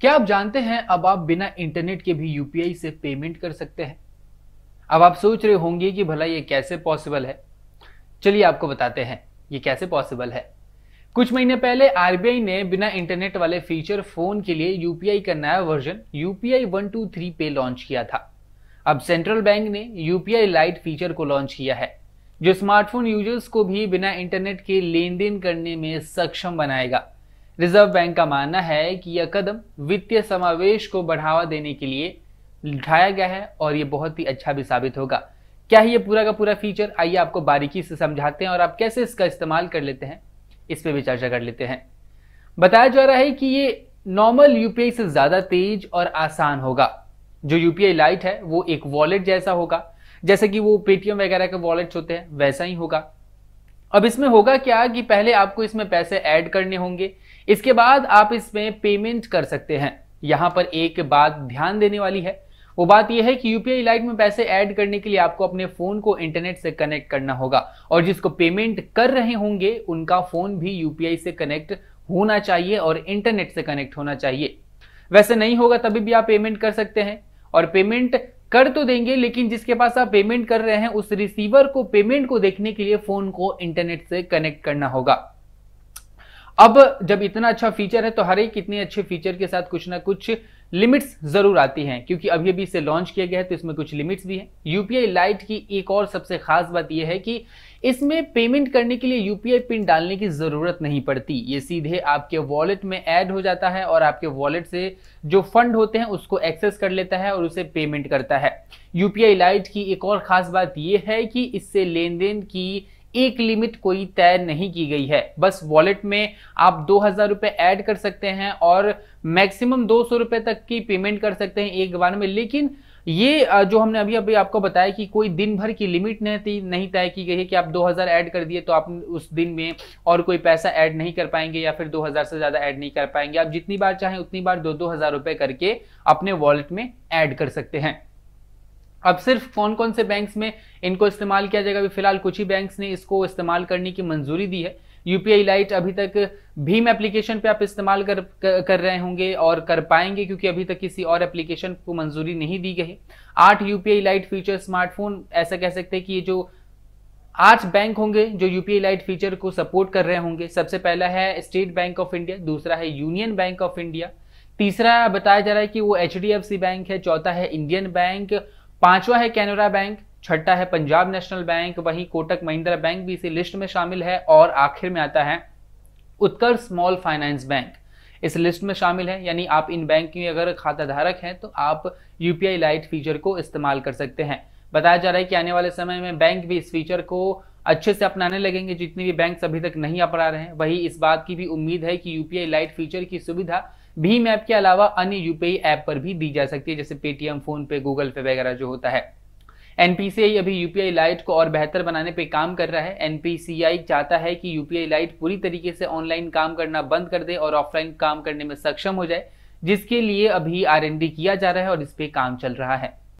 क्या आप जानते हैं अब आप बिना इंटरनेट के भी यूपीआई से पेमेंट कर सकते हैं अब आप सोच रहे होंगे कि भला ये कैसे पॉसिबल है चलिए आपको बताते हैं ये कैसे पॉसिबल है कुछ महीने पहले आरबीआई ने बिना इंटरनेट वाले फीचर फोन के लिए यूपीआई का नया version UPI one two three pay launch किया था अब सेंट्रल बैंक ने यूपीआई लाइट फीचर को लॉन्च किया है जो स्मार्टफोन यूजर्स को भी बिना इंटरनेट के लेन देन करने में सक्षम बनाएगा रिजर्व बैंक का मानना है कि यह कदम वित्तीय समावेश को बढ़ावा देने के लिए उठाया गया है और ये बहुत ही अच्छा भी साबित होगा क्या है ये पूरा का पूरा फीचर आइए आपको बारीकी से समझाते हैं और आप कैसे इसका इस्तेमाल कर लेते हैं इस पर भी चर्चा कर लेते हैं बताया जा रहा है कि ये नॉर्मल यूपीआई से ज़्यादा तेज और आसान होगा जो यूपीआई लाइट है वो एक वॉलेट जैसा होगा जैसे कि वो पेटीएम वगैरह के वॉलेट्स होते हैं वैसा ही होगा अब इसमें होगा क्या कि पहले आपको इसमें पैसे ऐड करने होंगे इसके बाद आप इसमें पेमेंट कर सकते हैं यहां पर एक बात ध्यान देने वाली है वो बात यह है कि यूपीआई लाइट में पैसे ऐड करने के लिए आपको अपने फोन को इंटरनेट से कनेक्ट करना होगा और जिसको पेमेंट कर रहे होंगे उनका फोन भी यूपीआई से कनेक्ट होना चाहिए और इंटरनेट से कनेक्ट होना चाहिए वैसे नहीं होगा तभी भी आप पेमेंट कर सकते हैं और पेमेंट कर तो देंगे लेकिन जिसके पास आप पेमेंट कर रहे हैं उस रिसीवर को पेमेंट को देखने के लिए फोन को इंटरनेट से कनेक्ट करना होगा अब जब इतना अच्छा फीचर है तो हर एक इतने अच्छे फीचर के साथ कुछ ना कुछ लिमिट्स जरूर आती हैं क्योंकि अभी अभी इसे लॉन्च किया गया है तो इसमें कुछ लिमिट्स भी हैं यूपीआई लाइट की एक और सबसे खास बात यह है कि इसमें पेमेंट करने के लिए यूपीआई पिन डालने की ज़रूरत नहीं पड़ती ये सीधे आपके वॉलेट में ऐड हो जाता है और आपके वॉलेट से जो फंड होते हैं उसको एक्सेस कर लेता है और उसे पेमेंट करता है यूपीआई लाइट की एक और खास बात यह है कि इससे लेन देन की एक लिमिट कोई तय नहीं की गई है बस वॉलेट में आप दो हजार रुपए एड कर सकते हैं और मैक्सिमम दो सौ रुपए तक की पेमेंट कर सकते हैं एक बार में लेकिन ये जो हमने अभी अभी आपको बताया कि कोई दिन भर की लिमिट नहीं नहीं तय की गई है कि आप 2000 ऐड कर दिए तो आप उस दिन में और कोई पैसा ऐड नहीं कर पाएंगे या फिर 2000 से ज़्यादा ऐड नहीं कर पाएंगे आप जितनी बार चाहें उतनी बार दो दो हज़ार रुपए करके अपने वॉलेट में ऐड कर सकते हैं अब सिर्फ कौन कौन से बैंक्स में इनको इस्तेमाल किया जाएगा अभी फिलहाल कुछ ही बैंक्स ने इसको इस्तेमाल करने की मंजूरी दी है यूपीआई लाइट अभी तक भीम एप्लीकेशन पे आप इस्तेमाल कर कर रहे होंगे और कर पाएंगे क्योंकि अभी तक किसी और एप्लीकेशन को मंजूरी नहीं दी गई आठ यूपीआई लाइट फीचर स्मार्टफोन ऐसा कह सकते हैं कि ये जो आठ बैंक होंगे जो यूपीआई लाइट फीचर को सपोर्ट कर रहे होंगे सबसे पहला है स्टेट बैंक ऑफ इंडिया दूसरा है यूनियन बैंक ऑफ इंडिया तीसरा बताया जा रहा है कि वो एच बैंक है चौथा है इंडियन बैंक पांचवा है कैनरा बैंक छठा है पंजाब नेशनल बैंक वहीं कोटक महिंद्रा बैंक भी इसी लिस्ट में शामिल है और आखिर में आता है उत्कर स्मॉल फाइनेंस बैंक इस लिस्ट में शामिल है यानी आप इन बैंक की अगर खाता धारक हैं तो आप यूपीआई लाइट फीचर को इस्तेमाल कर सकते हैं बताया जा रहा है कि आने वाले समय में बैंक भी इस फीचर को अच्छे से अपनाने लगेंगे जितने भी बैंक अभी तक नहीं अपना रहे हैं वही इस बात की भी उम्मीद है कि यूपीआई लाइट फीचर की सुविधा भीम ऐप के अलावा अन्य यूपीआई ऐप पर भी दी जा सकती है जैसे पेटीएम फोन पे गूगल पे वगैरह जो होता है एनपीसीआई अभी यूपीआई लाइट को और बेहतर बनाने पे काम कर रहा है एनपीसीआई चाहता है कि यूपीआई लाइट पूरी तरीके से ऑनलाइन काम करना बंद कर दे और ऑफलाइन काम करने में सक्षम हो जाए जिसके लिए अभी आर किया जा रहा है और इस पे काम चल रहा है